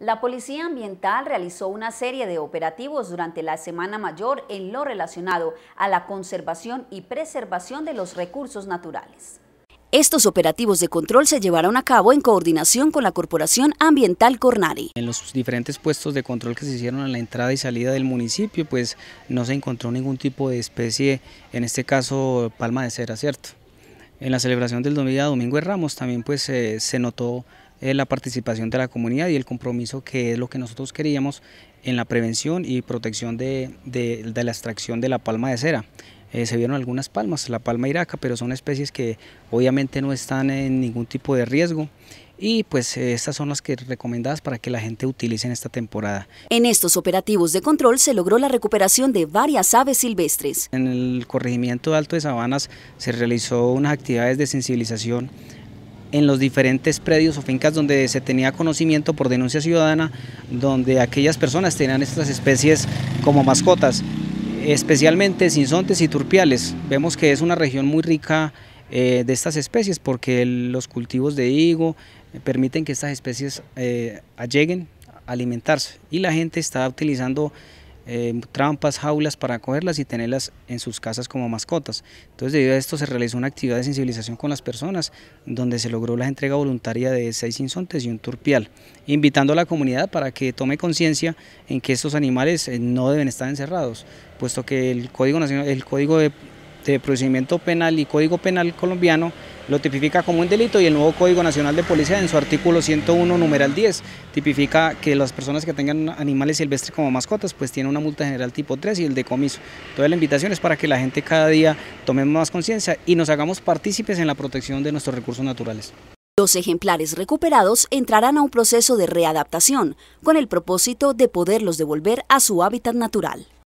La Policía Ambiental realizó una serie de operativos durante la Semana Mayor en lo relacionado a la conservación y preservación de los recursos naturales. Estos operativos de control se llevaron a cabo en coordinación con la Corporación Ambiental Cornari. En los diferentes puestos de control que se hicieron a la entrada y salida del municipio, pues no se encontró ningún tipo de especie, en este caso palma de cera, ¿cierto? En la celebración del domingo, domingo de Ramos también pues eh, se notó eh, la participación de la comunidad y el compromiso que es lo que nosotros queríamos en la prevención y protección de, la extracción de la palma de cera. Eh, se vieron algunas palmas, la palma iraca, pero son especies que obviamente no están en ningún tipo de riesgo y pues estas son las que recomendadas para que la gente utilice en esta temporada. En estos operativos de control se logró la recuperación de varias aves silvestres. En el corregimiento de Alto de Sabanas se realizó unas actividades de sensibilización en los diferentes predios o fincas donde se tenía conocimiento por denuncia ciudadana, donde aquellas personas tenían estas especies como mascotas, especialmente sinsontes y turpiales. Vemos que es una región muy rica eh, de estas especies porque los cultivos de higo eh, permiten que estas especies eh, lleguen a alimentarse y la gente está utilizando eh, trampas, jaulas para cogerlas y tenerlas en sus casas como mascotas. Entonces, debido a esto se realizó una actividad de sensibilización con las personas, donde se logró la entrega voluntaria de seis insontes y un turpial, invitando a la comunidad para que tome conciencia en que estos animales eh, no deben estar encerrados, puesto que el Código, Nacional, el Código de de Procedimiento Penal y Código Penal colombiano lo tipifica como un delito y el nuevo Código Nacional de Policía en su artículo 101, numeral 10, tipifica que las personas que tengan animales silvestres como mascotas pues tienen una multa general tipo 3 y el decomiso. Toda la invitación es para que la gente cada día tome más conciencia y nos hagamos partícipes en la protección de nuestros recursos naturales. Los ejemplares recuperados entrarán a un proceso de readaptación con el propósito de poderlos devolver a su hábitat natural.